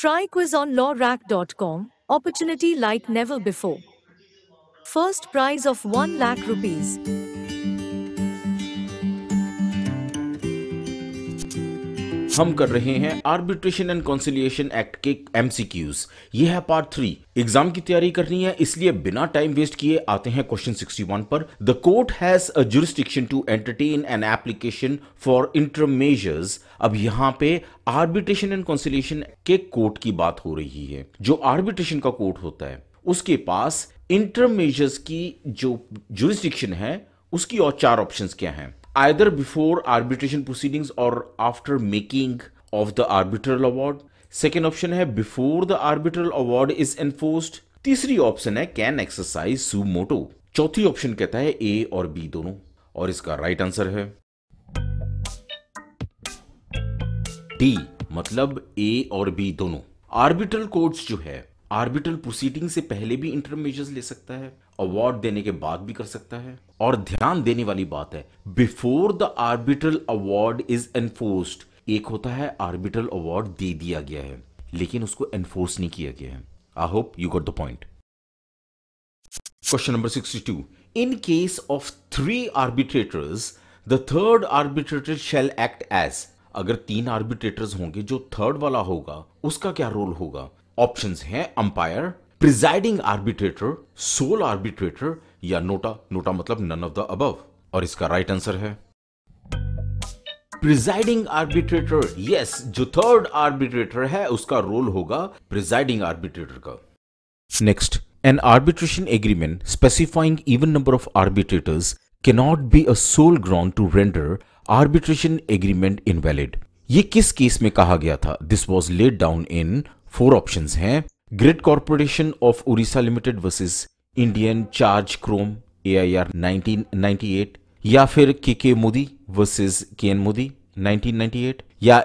Try quiz on lawrack.com, opportunity like never before. First prize of 1 lakh rupees. हम कर रहे हैं arbitration and conciliation act के MCQs ये है पार्ट थ्री एग्जाम की तैयारी करनी है इसलिए बिना टाइम वेस्ट किए आते हैं क्वेश्चन 61 पर the court has a jurisdiction to entertain an application for interim measures अब यहाँ पे आर्बिट्रेशन एंड कॉन्सिलियेशन के कोर्ट की बात हो रही है जो आर्बिट्रेशन का कोर्ट होता है उसके पास इंटरम मेजर्स की जो जुरिस्टिक्शन है उसकी और चार ऑप्शंस क्या हैं either before arbitration proceedings or after making of the arbitral award second option hai before the arbitral award is enforced teesri option hai can exercise suo moto chauthi option kehta hai a और b dono aur इसका right right answer है d matlab a और B दोनों arbitral courts जो है arbitral proceeding से पहले भी इंटरमेजर्स ले सकता है अवार्ड देने के बाद भी कर सकता है और ध्यान देने वाली बात है before the arbitral award is enforced एक होता है आर्बिट्रल अवार्ड दे दिया गया है लेकिन उसको एनफोर्स नहीं किया गया है I hope you got the point question number two in case of three arbitrators the third arbitrator shall act as अगर तीन आर्बिट्रेटर्स होंगे जो थर्ड वाला होगा उसका क्या रोल होगा ऑप्शंस हैं umpire presiding arbitrator sole arbitrator या नोटा नोटा मतलब नन ऑफ द अबव और इसका राइट आंसर है प्रिजाइडिंग आर्बिट्रेटर यस जो थर्ड आर्बिट्रेटर है उसका रोल होगा प्रिजाइडिंग आर्बिट्रेटर का next an arbitration agreement specifying even number of arbitrators be a sole ground to render arbitration agreement invalid ये किस केस में कहा गया था this was laid down in four option है great corporation of Orissa limited versus Indian charge chrome A I R nineteen या फिर K K Modi versus K N Modi 1998 या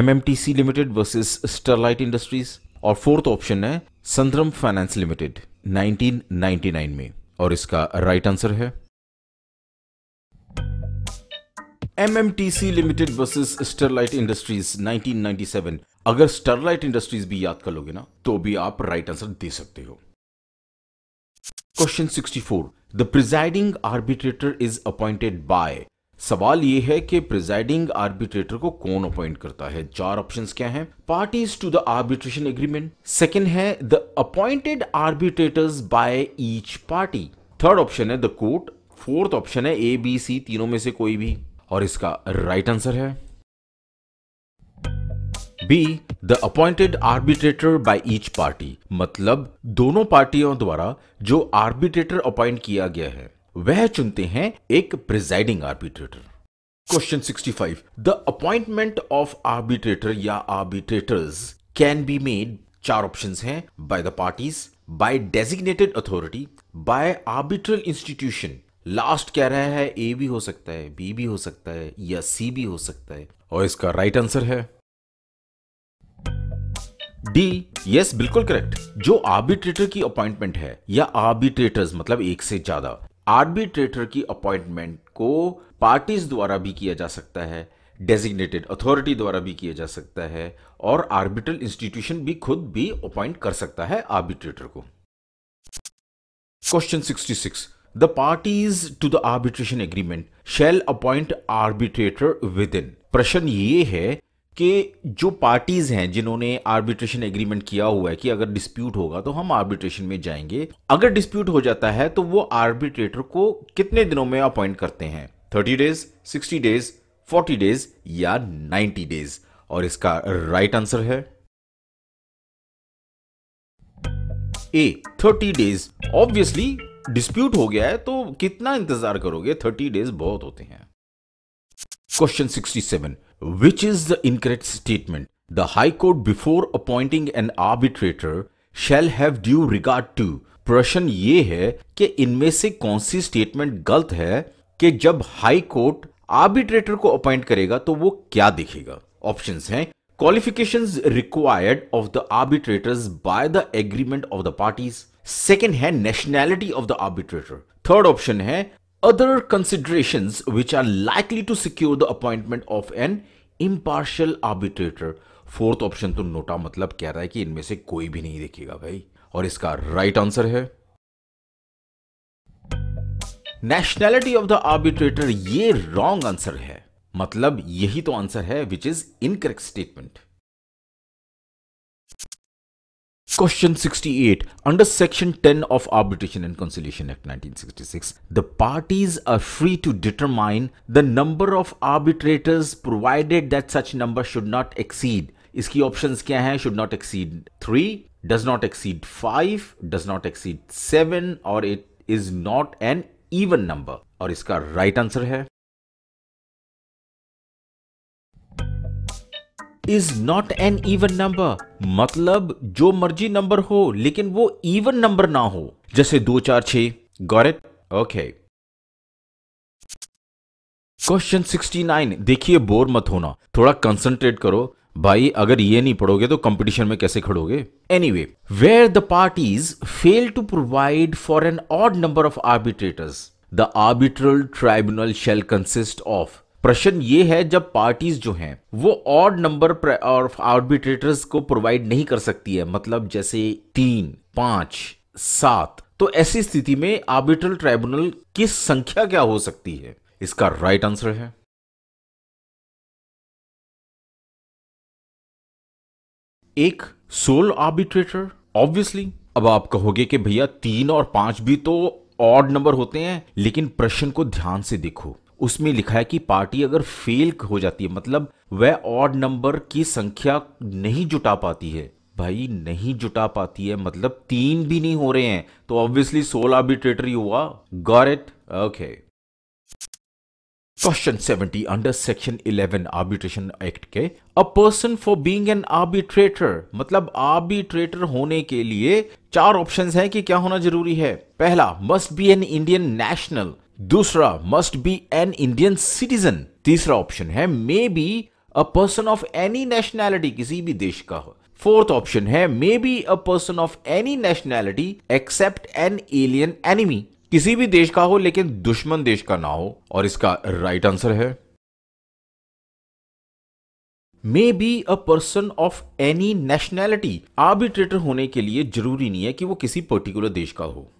M M T C limited versus Sterlite Industries और fourth option है Sundaram finance limited 1999 में और इसका right answer है MMTC limited versus Sterlite Industries 1997 अगर स्टरलाइट इंडस्ट्रीज भी याद कर लोगे ना तो भी आप राइट आंसर दे सकते हो question 64 the presiding arbitrator is appointed by सवाल यह है कि प्रिजाइडिंग आर्बिट्रेटर को कौन अपॉइंट करता है चार ऑप्शंस क्या हैं parties to the arbitration agreement second है the appointed arbitrators by each party third option है द कोर्ट फोर्थ ऑप्शन है ए बी सी तीनों में से कोई भी और इसका राइट right आंसर है B the appointed arbitrator by each party मतलब दोनों पार्टियों द्वारा जो आर्बिट्रेटर अपॉइंट किया गया है वह चुनते हैं एक presiding arbitrator question 65 the appointment of arbitrator या आर्बिट्रेटर्स कैन बी मेड चार ऑप्शन हैं by the parties by designated authority by arbitral institution last कह रहा है ए भी हो सकता है बी भी हो सकता है या सी भी हो सकता है और इसका राइट right आंसर है डी यस बिल्कुल करेक्ट जो आर्बिट्रेटर की अपॉइंटमेंट है या आर्बिट्रेटर्स मतलब एक से ज्यादा आर्बिट्रेटर की अपॉइंटमेंट को पार्टीज द्वारा भी किया जा सकता है डेजिग्नेटेड अथॉरिटी द्वारा भी किया जा सकता है और आर्बिट्रल इंस्टीट्यूशन भी खुद भी अपॉइंट कर सकता है आर्बिट्रेटर को question 66 parties to the arbitration agreement shall appoint arbitrator within प्रश्न ये है कि जो पार्टीज़ हैं जिन्होंने आर्बिट्रेशन एग्रीमेंट किया हुआ है कि अगर डिस्प्यूट होगा तो हम आर्बिट्रेशन में जाएंगे अगर डिस्प्यूट हो जाता है तो वो आर्बिट्रेटर को कितने दिनों में अपॉइंट करते हैं thirty days sixty days forty days या नाइन्टी डेज और इसका राइट आंसर है A thirty days obviously dispute हो गया है तो कितना इंतजार करोगे थर्टी डेज बहुत होते हैं question sixty seven which is the incorrect statement. The High Court before appointing an arbitrator shall have due regard to प्रश्न ये है कि इनमें से कौन सी स्टेटमेंट गलत है कि जब हाई कोर्ट आर्बिट्रेटर को अपॉइंट करेगा तो वो क्या देखेगा ऑप्शंस हैं qualifications required of the arbitrators by the agreement of the parties second है nationality of the arbitrator third option है other considerations which are likely to secure the appointment of an impartial arbitrator fourth option तो NOTA मतलब कह रहा है कि इनमें से कोई भी नहीं देखेगा भाई और इसका राइट right आंसर है नेशनैलिटी ऑफ द आर्बिट्रेटर ये रॉन्ग आंसर है मतलब यही तो आंसर है which is incorrect statement Question 68. Under Section 10 of Arbitration and Conciliation Act 1966, the parties are free to determine the number of arbitrators provided that such number should not exceed. इसकी options क्या हैं? Should not exceed 3, does not exceed 5, does not exceed 7 और it is not an even number. और इसका right answer है is not an even number मतलब जो मर्जी नंबर हो लेकिन वो इवन नंबर ना हो जैसे दो चार छ गौरत ओके क्वेश्चन 69 देखिए बोर मत होना थोड़ा कंसंट्रेट करो भाई अगर ये नहीं पढ़ोगे तो कंपटीशन में कैसे खड़ोगे anyway where the parties fail to provide for an odd number of arbitrators the arbitral tribunal shall consist of प्रश्न ये है जब पार्टीज जो हैं वो ऑड नंबर ऑफ आर्बिट्रेटर्स को प्रोवाइड नहीं कर सकती है मतलब जैसे तीन पांच सात तो ऐसी स्थिति में आर्बिट्रल ट्राइब्यूनल की संख्या क्या हो सकती है इसका राइट आंसर है एक सोल आर्बिट्रेटर ऑब्वियसली अब आप कहोगे कि भैया तीन और पांच भी तो ऑड नंबर होते हैं लेकिन प्रश्न को ध्यान से देखो उसमें लिखा है कि पार्टी अगर फेल हो जाती है मतलब वह ऑड नंबर की संख्या नहीं जुटा पाती है भाई नहीं जुटा पाती है मतलब तीन भी नहीं हो रहे हैं तो ऑब्वियसली सोल आर्बिट्रेटरी हुआ got it okay question seventy under section eleven arbitration act के a person for being an arbitrator मतलब आर्बिट्रेटर होने के लिए चार ऑप्शंस हैं कि क्या होना जरूरी है पहला must be an Indian national दूसरा must be an Indian citizen तीसरा ऑप्शन है may be a person of any nationality किसी भी देश का हो फोर्थ ऑप्शन है may be a person of any nationality except an alien enemy किसी भी देश का हो लेकिन दुश्मन देश का ना हो और इसका राइट right आंसर है may be a person of any nationality arbitrator होने के लिए जरूरी नहीं है कि वो किसी पर्टिकुलर देश का हो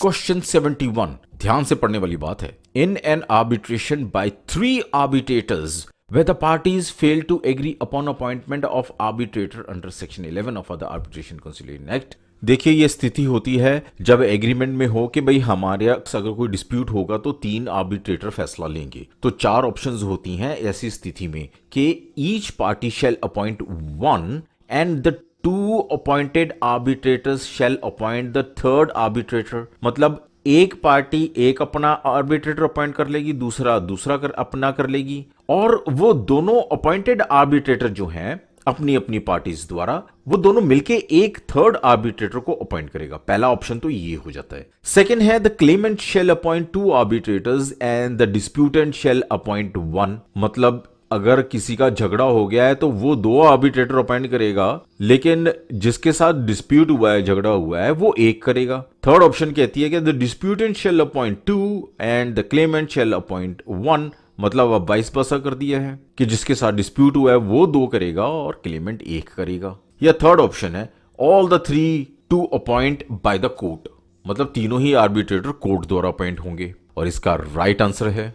क्वेश्चन 71 ध्यान से पढ़ने वाली बात है in an arbitration by three arbitrators where the parties fail to agree upon appointment of arbitrator under section 11 of the arbitration conciliation act देखिए ये स्थिति होती है जब एग्रीमेंट में हो कि भाई हमारे अगर कोई डिस्प्यूट होगा तो तीन आर्बिट्रेटर फैसला लेंगे तो चार ऑप्शंस होती हैं ऐसी स्थिति में कि each party shall appoint one and the two appointed arbitrators shall appoint the third arbitrator मतलब एक पार्टी एक अपना आर्बिट्रेटर अपॉइंट कर लेगी दूसरा दूसरा कर अपना कर लेगी और वो दोनों अपॉइंटेड आर्बिट्रेटर जो हैं अपनी अपनी पार्टीज द्वारा वो दोनों मिलके एक थर्ड आर्बिट्रेटर को अपॉइंट करेगा पहला ऑप्शन तो ये हो जाता है सेकंड है the claimant shall appoint two arbitrators and the disputant shall appoint one मतलब अगर किसी का झगड़ा हो गया है तो वो दो आर्बिट्रेटर अपॉइंट करेगा लेकिन जिसके साथ डिस्प्यूट हुआ है झगड़ा हुआ है वो एक करेगा थर्ड ऑप्शन कहती है कि the disputant shall appoint two and the claimant shall appoint one मतलब अब बाइस पसा कर दिया है कि जिसके साथ डिस्प्यूट हुआ है वो दो करेगा और क्लेमेंट एक करेगा या थर्ड ऑप्शन है all the three to appoint by the court मतलब तीनों ही आर्बिट्रेटर कोर्ट द्वारा अपॉइंट होंगे और इसका राइट right आंसर है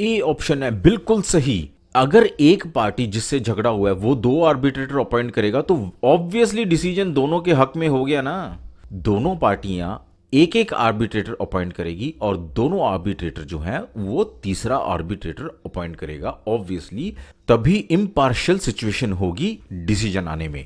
ए ऑप्शन है बिल्कुल सही अगर एक पार्टी जिससे झगड़ा हुआ है वो दो आर्बिट्रेटर अपॉइंट करेगा तो ऑब्वियसली डिसीजन दोनों के हक में हो गया ना दोनों पार्टियां एक एक आर्बिट्रेटर अपॉइंट करेगी और दोनों आर्बिट्रेटर जो हैं वो तीसरा आर्बिट्रेटर अपॉइंट करेगा ऑब्वियसली तभी इम्पार्शियल सिचुएशन होगी डिसीजन आने में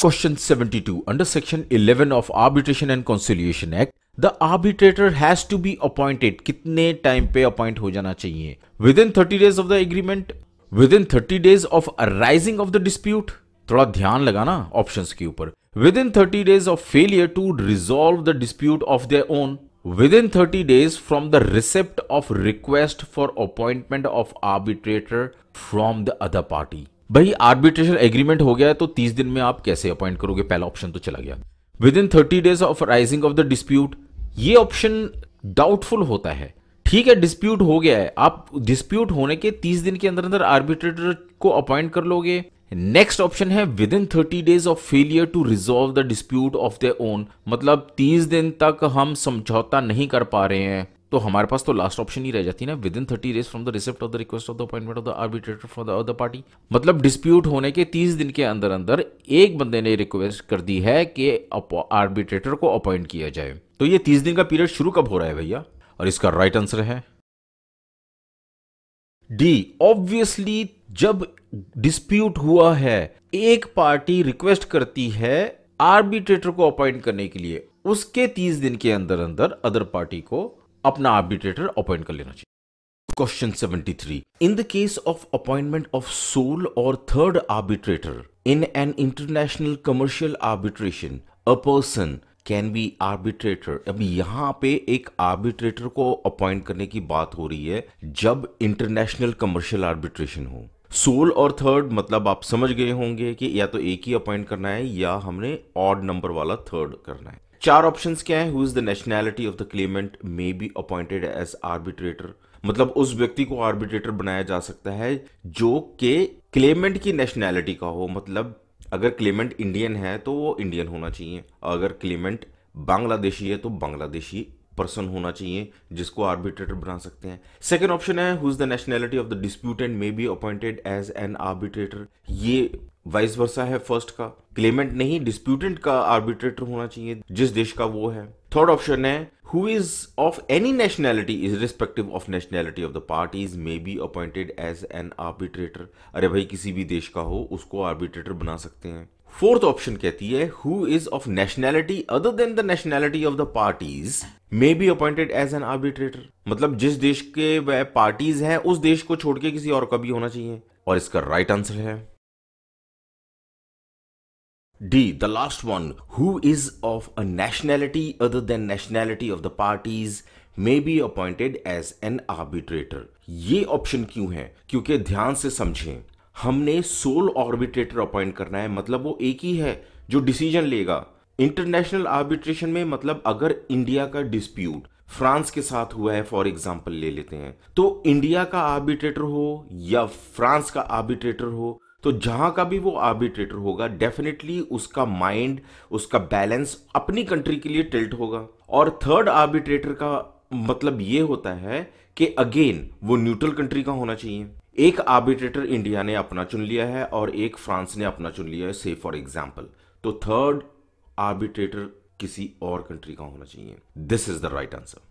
question 72 under section 11 of arbitration and conciliation act the arbitrator has to be appointed कितने टाइम पे अपॉइंट हो जाना चाहिए within thirty days of the agreement within thirty days of arising of the dispute थोड़ा ध्यान लगाना option के ऊपर within thirty days of failure to resolve the dispute of the own within thirty days from the receipt of request for appointment of arbitrator from the other party भाई arbitration agreement हो गया है तो तीस दिन में आप कैसे अपॉइंट करोगे पहला ऑप्शन तो चला गया within thirty days of rising of the dispute ये ऑप्शन डाउटफुल होता है ठीक है डिस्प्यूट हो गया है आप डिस्प्यूट होने के तीस दिन के अंदर अंदर आर्बिट्रेटर को अपॉइंट कर लोगे नेक्स्ट ऑप्शन है within thirty days of failure to resolve the dispute of the own मतलब तीस दिन तक हम समझौता नहीं कर पा रहे हैं तो हमारे पास तो लास्ट ऑप्शन ही रह जाती है ना within thirty days from the receipt of the request of the appointment of the arbitrator for the other party मतलब डिस्प्यूट होने के तीस दिन के अंदर अंदर एक बंदे ने रिक्वेस्ट कर दी है कि आर्बिट्रेटर को अपॉइंट किया जाए तो ये तीस दिन का पीरियड शुरू कब हो रहा है भैया और इसका राइट right आंसर है डी ऑब्वियसली जब डिस्प्यूट हुआ है एक पार्टी रिक्वेस्ट करती है आर्बिट्रेटर को अपॉइंट करने के लिए उसके तीस दिन के अंदर अंदर अदर पार्टी को अपना आर्बिट्रेटर अपॉइंट कर लेना चाहिए question 73. In the case of appointment of sole और third arbitrator in an international commercial arbitration a person can be arbitrator अब यहां पे एक आर्बिट्रेटर को अपॉइंट करने की बात हो रही है जब इंटरनेशनल कमर्शियल आर्बिट्रेशन हो सोल और थर्ड मतलब आप समझ गए होंगे कि या तो एक ही अपॉइंट करना है या हमने ऑड नंबर वाला थर्ड करना है चार ऑप्शन क्या है who is the nationality of the claimant may be appointed as arbitrator मतलब उस व्यक्ति को आर्बिट्रेटर बनाया जा सकता है जो के क्लेमेंट की नेशनैलिटी का हो मतलब अगर क्लेमेंट इंडियन है तो वो इंडियन होना चाहिए अगर क्लेमेंट बांग्लादेशी है तो बांग्लादेशी पर्सन होना चाहिए जिसको आर्बिट्रेटर बना सकते हैं सेकेंड ऑप्शन है who is the nationality of the disputant may be appointed as an arbitrator ये वाइस वर्सा है फर्स्ट का क्लेमेंट नहीं डिस्प्यूटेंट का आर्बिट्रेटर होना चाहिए जिस देश का वो है थर्ड ऑप्शन है who is of any nationality is respective of nationality of the parties may be appointed as an arbitrator अरे भाई किसी भी देश का हो उसको आर्बिट्रेटर बना सकते हैं फोर्थ ऑप्शन कहती है who is of nationality other than the nationality of the parties may be appointed as an arbitrator मतलब जिस देश के वह पार्टीज हैं उस देश को छोड़ के किसी और का भी होना चाहिए और इसका राइट right आंसर है D. The last one, who is of a nationality other than nationality of the parties may be appointed as an arbitrator. ये ऑप्शन क्यों है क्योंकि ध्यान से समझें हमने सोल ऑर्बिट्रेटर अपॉइंट करना है मतलब वो एक ही है जो डिसीजन लेगा इंटरनेशनल आर्बिट्रेशन में मतलब अगर इंडिया का डिस्प्यूट फ्रांस के साथ हुआ है फॉर एग्जाम्पल ले लेते हैं तो इंडिया का आर्बिट्रेटर हो या फ्रांस का आर्बिट्रेटर हो तो जहां का भी वो आर्बिट्रेटर होगा डेफिनेटली उसका माइंड उसका बैलेंस अपनी कंट्री के लिए टिल्ट होगा और थर्ड आर्बिट्रेटर का मतलब ये होता है कि अगेन वो न्यूट्रल कंट्री का होना चाहिए एक आर्बिट्रेटर इंडिया ने अपना चुन लिया है और एक फ्रांस ने अपना चुन लिया है से फॉर एग्जाम्पल तो थर्ड आर्बिट्रेटर किसी और कंट्री का होना चाहिए this is the right answer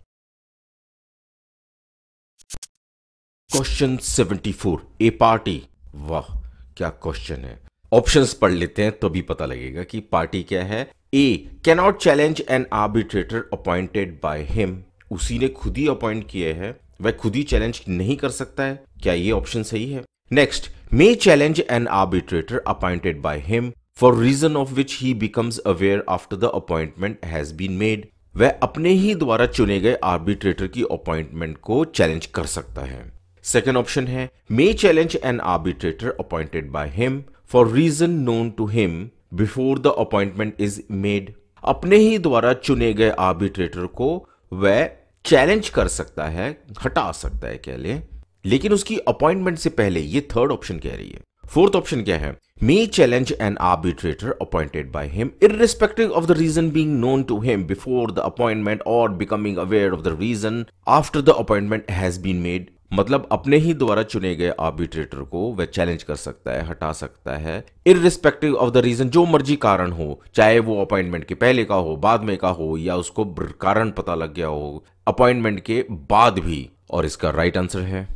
question seventy four a party वाह क्या क्वेश्चन है ऑप्शंस पढ़ लेते हैं तो भी पता लगेगा कि पार्टी क्या है A cannot challenge an arbitrator appointed by him उसी ने खुद ही अपॉइंट किया है वह खुद ही चैलेंज नहीं कर सकता है क्या ये ऑप्शन सही है next may challenge an arbitrator appointed by him for reason of which he becomes aware after the appointment has been made वह अपने ही द्वारा चुने गए आर्बिट्रेटर की अपॉइंटमेंट को चैलेंज कर सकता है सेकेंड ऑप्शन है may challenge an arbitrator appointed by him for reason known to him before the appointment is made अपने ही द्वारा चुने गए आर्बिट्रेटर को वह चैलेंज कर सकता है हटा सकता है कह ले लेकिन उसकी अपॉइंटमेंट से पहले ये थर्ड ऑप्शन कह रही है फोर्थ ऑप्शन क्या है may challenge an arbitrator appointed by him respective of the reason being known to him before the appointment और becoming aware of the reason after the appointment has been made मतलब अपने ही द्वारा चुने गए arbitrator को वह चैलेंज कर सकता है हटा सकता है रिस्पेक्टिव ऑफ द रीजन जो मर्जी कारण हो चाहे वो अपॉइंटमेंट के पहले का हो बाद में का हो या उसको कारण पता लग गया हो अपॉइंटमेंट के बाद भी और इसका राइट right आंसर है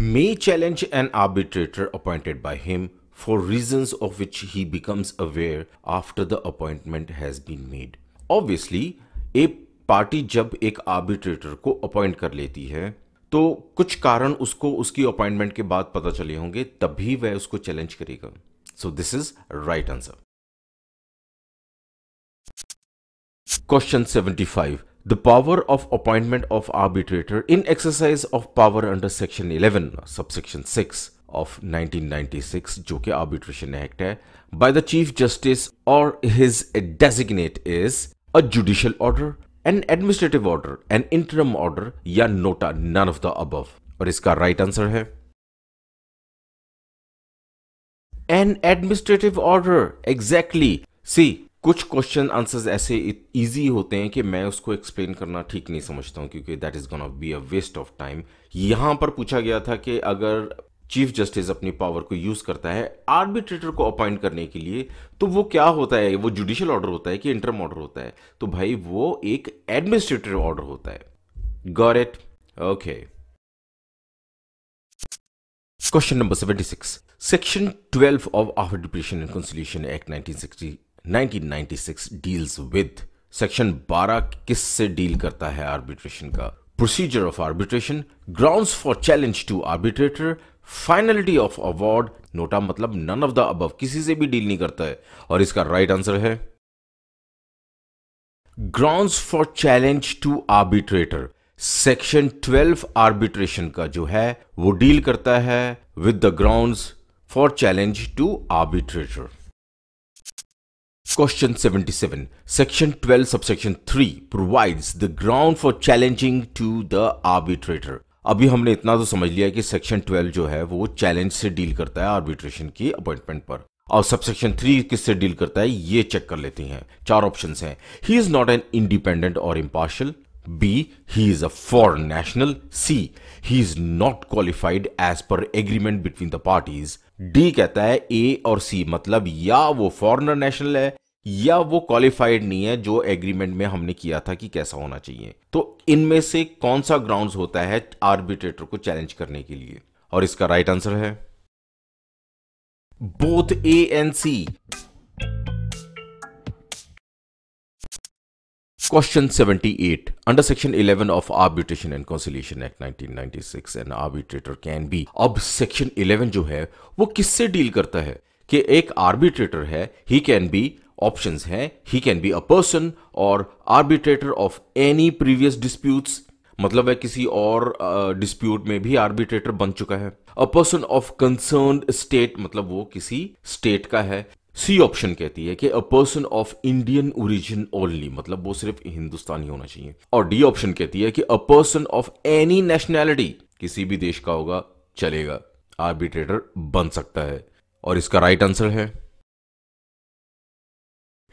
may challenge an arbitrator appointed by him for reason of which he becomes aware after the appointment has been made obviously a party जब एक आर्बिट्रेटर को अपॉइंट कर लेती है तो कुछ कारण उसको उसकी अपॉइंटमेंट के बाद पता चले होंगे तभी वह उसको चैलेंज करेगा so this is right answer question 75 the power of appointment of arbitrator in exercise of power under section eleven subsection 6 of 1996 जो कि आर्बिट्रेशन एक्ट है बाय द चीफ जस्टिस और his designate is a judicial order an administrative order an interim order या NOTA none of the above और इसका right right answer है an administrative order exactly C कुछ question answers ऐसे easy होते हैं कि मैं उसको एक्सप्लेन करना ठीक नहीं समझता हूं क्योंकि that is gonna be a waste of time यहां पर पूछा गया था कि अगर चीफ जस्टिस अपनी पावर को यूज करता है आर्बिट्रेटर को अपॉइंट करने के लिए तो वो क्या होता है वो जुडिशियल ऑर्डर होता है कि इंटरम ऑर्डर होता है तो भाई वो एक एडमिनिस्ट्रेटिव ऑर्डर होता है got it okay question number seventy six section twelve of arbitration and conciliation act 1960 1996 deals with section बारह किस से डील करता है आर्बिट्रेशन का procedure of arbitration grounds for challenge to arbitrator finality of award NOTA मतलब none of the above किसी से भी डील नहीं करता है और इसका राइट right आंसर है ground for challenge to arbitrator section 12 arbitration का जो है वो डील करता है with the ground for challenge to arbitrator Question 77. Section 12, subsection 3 provide the ground for challenging to the arbitrator अभी हमने इतना तो समझ लिया कि सेक्शन 12 जो है वो चैलेंज से डील करता है आर्बिट्रेशन की अपॉइंटमेंट पर और सब सेक्शन थ्री किससे डील करता है ये चेक कर लेती हैं चार ऑप्शन हैं he is not an independent और impartial B he is a foreign national C he is not qualified as per agreement between the parties D कहता है ए और सी मतलब या वो फॉरनर नेशनल है या वो क्वालिफाइड नहीं है जो एग्रीमेंट में हमने किया था कि कैसा होना चाहिए तो इनमें से कौन सा ग्राउंड्स होता है आर्बिट्रेटर को चैलेंज करने के लिए और इसका राइट right आंसर है both A and C question 78. Under section 11 of arbitration and conciliation act 1996, an arbitrator can be अब सेक्शन 11 जो है वो किससे डील करता है कि एक आर्बिट्रेटर है ही कैन बी options हैं he can be a person और arbitrator of any previous disputes मतलब वह किसी और डिस्प्यूट uh, में भी आर्बिट्रेटर बन चुका है a person of concern state मतलब वो किसी स्टेट का है सी ऑप्शन कहती है कि a person of Indian origin only मतलब वो सिर्फ हिंदुस्तानी होना चाहिए और डी ऑप्शन कहती है कि a person of any nationality किसी भी देश का होगा चलेगा आर्बिट्रेटर बन सकता है और इसका राइट right आंसर है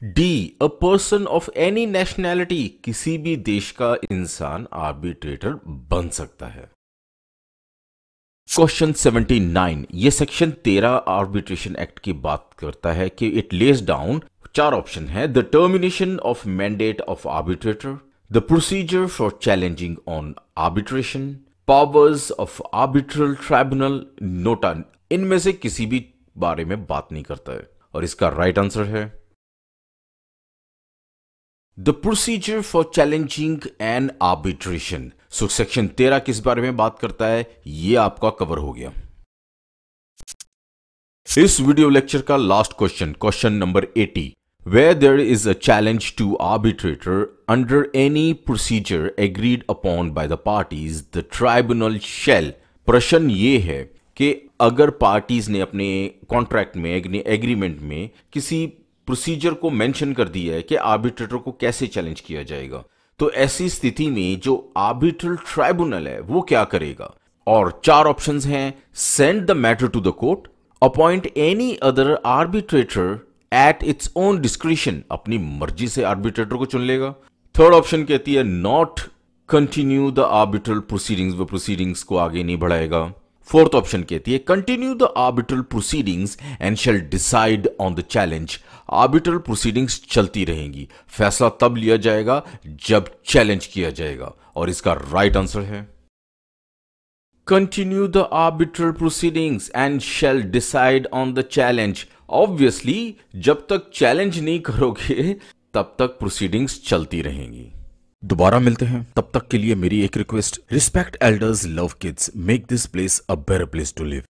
D a person of any nationality किसी भी देश का इंसान आर्बिट्रेटर बन सकता है क्वेश्चन 79 ये सेक्शन 13 आर्बिट्रेशन एक्ट की बात करता है कि इट लेस डाउन चार ऑप्शन है the termination of mandate of arbitrator the procedure for challenging on arbitration powers of arbitral tribunal NOTA इनमें से किसी भी बारे में बात नहीं करता है और इसका राइट right आंसर है the procedure for challenging and arbitration so section तेरह किस बारे में बात करता है यह आपका कवर हो गया इस वीडियो लेक्चर का last question question number 80 where there is a challenge to arbitrator under any procedure agreed upon by the parties the tribunal shall प्रश्न ये है कि अगर पार्टीज ने अपने कॉन्ट्रैक्ट में एग्रीमेंट में किसी प्रोसीजर को मेंशन कर दिया है कि आर्बिट्रेटर को कैसे चैलेंज किया जाएगा तो ऐसी स्थिति में जो आर्बिट्रल ट्राइब्यूनल है वो क्या करेगा और चार ऑप्शंस हैं send the matter to the court appoint any other arbitrator at its own discretion अपनी मर्जी से आर्बिट्रेटर को चुन लेगा थर्ड ऑप्शन कहती है not continue the arbitral proceedings व प्रोसीडिंग्स को आगे नहीं बढ़ाएगा फोर्थ ऑप्शन कहती है continue the arbitral proceedings and shall decide on the challenge arbitral proceedings चलती रहेंगी फैसला तब लिया जाएगा जब चैलेंज किया जाएगा और इसका राइट right आंसर है continue the arbitral proceedings and shall decide on the challenge obviously जब तक चैलेंज नहीं करोगे तब तक प्रोसीडिंग्स चलती रहेंगी दोबारा मिलते हैं तब तक के लिए मेरी एक request respect elders love kids make this place a better place to live